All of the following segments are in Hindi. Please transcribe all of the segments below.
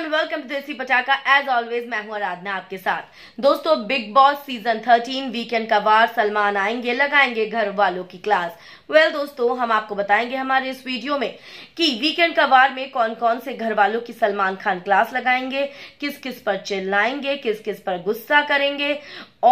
एवरीवन वेलकम टू देसी पटाखा एज ऑलवेज मैं हूं आराधना आपके साथ दोस्तों बिग बॉस सीजन 13 वीकेंड का वार सलमान आएंगे लगाएंगे घर वालों की क्लास वेल well, दोस्तों हम आपको बताएंगे हमारे इस वीडियो में कि वीकेंड का वार में कौन कौन से घर वालों की सलमान खान क्लास लगाएंगे किस किस पर चिल्लाएंगे किस किस पर गुस्सा करेंगे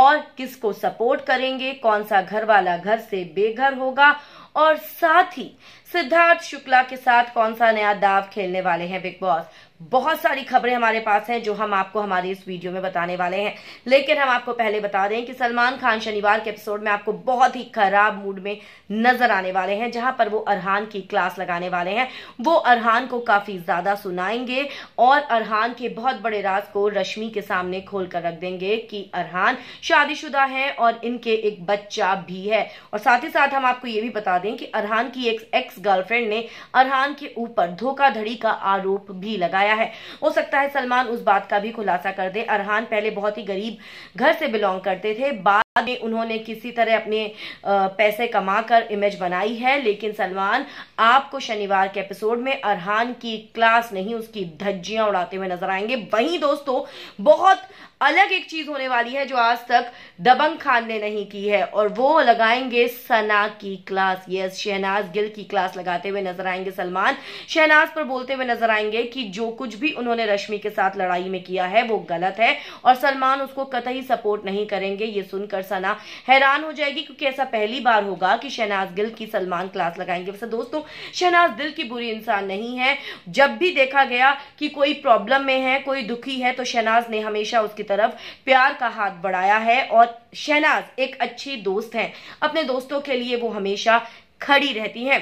और किसको सपोर्ट करेंगे कौन सा घर वाला घर से बेघर होगा और साथ ही सिद्धार्थ शुक्ला के साथ कौन सा नया दाव खेलने वाले हैं बिग बॉस बहुत सारी खबरें हमारे पास हैं जो हम आपको हमारी इस वीडियो में बताने वाले हैं लेकिन हम आपको पहले बता दें कि सलमान खान शनिवार के एपिसोड में आपको बहुत ही खराब मूड में नजर आने वाले हैं जहां पर वो अरहान की क्लास लगाने वाले हैं वो अरहान को काफी ज्यादा सुनाएंगे और अरहान के बहुत बड़े राज को रश्मि के सामने खोल कर रख देंगे कि अरहान शादीशुदा है और इनके एक बच्चा भी है और साथ ही साथ हम आपको ये भी बता दें दें कि अरहान की एक एक्स गर्लफ्रेंड ने अरहान के ऊपर धोखाधड़ी का आरोप भी लगाया है हो सकता है सलमान उस बात का भी खुलासा कर दे अरहान पहले बहुत ही गरीब घर से बिलोंग करते थे बाद में उन्होंने किसी तरह अपने पैसे कमाकर इमेज बनाई है लेकिन सलमान आपको शनिवार के एपिसोड में अरहान की क्लास नहीं उसकी धज्जियां उड़ाते हुए नजर आएंगे वहीं दोस्तों बहुत अलग एक चीज होने वाली है जो आज तक दबंग खान ने नहीं की है और वो लगाएंगे सना की क्लास यस शहनाज गिल की क्लास लगाते हुए नजर आएंगे सलमान शहनाज पर बोलते हुए नजर आएंगे कि जो कुछ भी उन्होंने रश्मि के साथ लड़ाई में किया है वो गलत है और सलमान उसको कतई सपोर्ट नहीं करेंगे ये सुनकर सना हैरान हो जाएगी क्योंकि ऐसा पहली बार होगा कि शहनाज गिल की सलमान क्लास लगाएंगे वैसे दोस्तों शहनाज दिल की बुरी इंसान नहीं है जब भी देखा गया कि कोई प्रॉब्लम में है कोई दुखी है तो शहनाज ने हमेशा उसकी तरफ प्यार का हाथ बढ़ाया है और शहनाज एक अच्छी दोस्त है अपने दोस्तों के लिए वो हमेशा खड़ी रहती हैं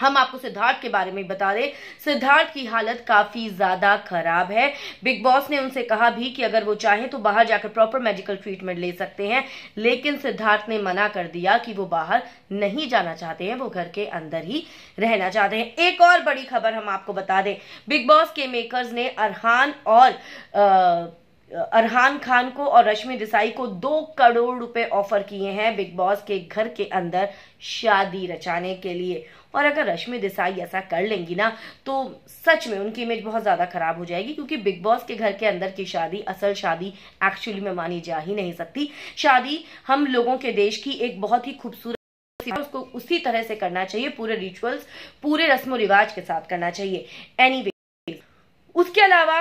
हम आपको सिद्धार्थ के बारे में बता दें सिद्धार्थ की हालत काफ़ी ज़्यादा खराब है बिग बॉस ने उनसे कहा भी कि अगर वो चाहें तो बाहर जाकर प्रॉपर मेडिकल ट्रीटमेंट ले सकते हैं लेकिन सिद्धार्थ ने मना कर दिया कि वो बाहर नहीं जाना चाहते हैं वो घर के अंदर ही रहना चाहते हैं एक और बड़ी खबर हम आपको बता दें बिग बॉस के मेकर्स ने अरहान और आ, अरहान खान को और रश्मि देसाई को दो करोड़ रुपए ऑफर किए हैं बिग बॉस के घर के अंदर शादी रचाने के लिए और अगर रश्मि देसाई ऐसा कर लेंगी ना तो सच में उनकी इमेज बहुत ज़्यादा खराब हो जाएगी क्योंकि बिग बॉस के घर के अंदर की शादी असल शादी एक्चुअली में मानी जा ही नहीं सकती शादी हम लोगों के देश की एक बहुत ही खूबसूरत उसको उसी तरह से करना चाहिए पूरे रिचुअल्स पूरे रस्म रिवाज के साथ करना चाहिए एनी anyway, उसके अलावा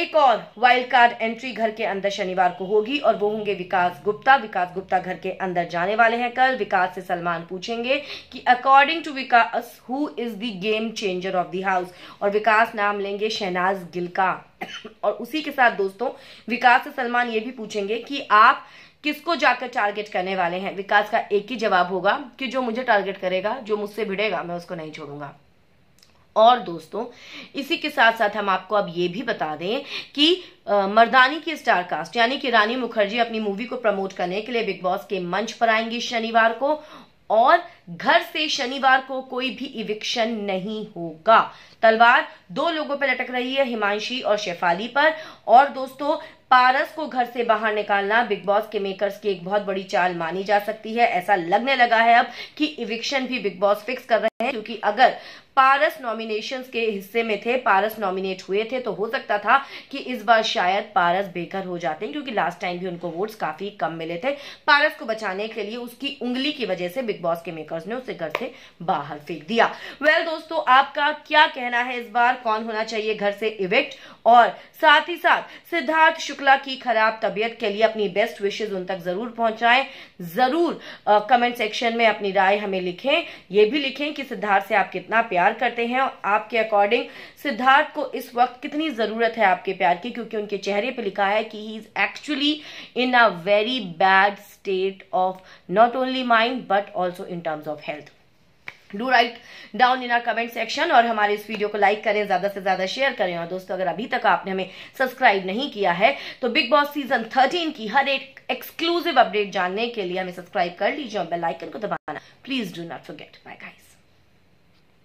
एक और वाइल्ड कार्ड एंट्री घर के अंदर शनिवार को होगी और वो होंगे विकास गुप्ता विकास गुप्ता घर के अंदर जाने वाले हैं कल विकास से सलमान पूछेंगे कि according to Vikas who is the game changer of the house और विकास नाम लेंगे शहनाज गिल का और उसी के साथ दोस्तों विकास से सलमान ये भी पूछेंगे कि आप किसको जाकर टारगेट करने वाले हैं विकास का एक ही जवाब होगा कि जो मुझे टारगेट करेगा जो मुझसे भिड़ेगा मैं उसको नहीं छोड़ूंगा और दोस्तों इसी के साथ साथ हम आपको अब ये भी बता दें कि आ, मर्दानी की स्टार कास्ट यानी कि रानी मुखर्जी अपनी मूवी को प्रमोट करने के लिए बिग बॉस के मंच पर आएंगी शनिवार को और घर से शनिवार को कोई भी इविक्शन नहीं होगा तलवार दो लोगों पर लटक रही है हिमांशी और शेफाली पर और दोस्तों पारस को घर से बाहर निकालना बिग बॉस के मेकर्स की एक बहुत बड़ी चाल मानी जा सकती है ऐसा लगने लगा है अब कि इविक्शन भी बिग बॉस फिक्स कर रहे हैं क्योंकि अगर पारस नॉमिनेशंस के हिस्से में थे पारस नॉमिनेट हुए थे तो हो सकता था कि इस बार शायद पारस बेकर हो जाते हैं क्योंकि लास्ट टाइम भी उनको वोट्स काफी कम मिले थे पारस को बचाने के लिए उसकी उंगली की वजह से बिग बॉस के मेकर्स ने उसे घर से बाहर फेंक दिया वेल well, दोस्तों आपका क्या कहना है इस बार कौन होना चाहिए घर से इवेक्ट और साथ ही साथ सिद्धार्थ शुक्ला शुक्ला की खराब तबीयत के लिए अपनी बेस्ट विशेज उन तक जरूर पहुंचाएं जरूर आ, कमेंट सेक्शन में अपनी राय हमें लिखें ये भी लिखें कि सिद्धार्थ से आप कितना प्यार करते हैं और आपके अकॉर्डिंग सिद्धार्थ को इस वक्त कितनी जरूरत है आपके प्यार की क्योंकि उनके चेहरे पर लिखा है कि he is actually in a very bad state of not only mind but also in terms of health do write down in our comment section और हमारे इस वीडियो को लाइक करें ज्यादा से ज्यादा शेयर करें और दोस्तों अगर अभी तक आपने हमें सब्सक्राइब नहीं किया है तो बिग बॉस सीजन थर्टीन की हर एक एक्सक्लूसिव अपडेट जानने के लिए हमें सब्सक्राइब कर लीजिए और बेल आइकन को दबाना please do not forget bye guys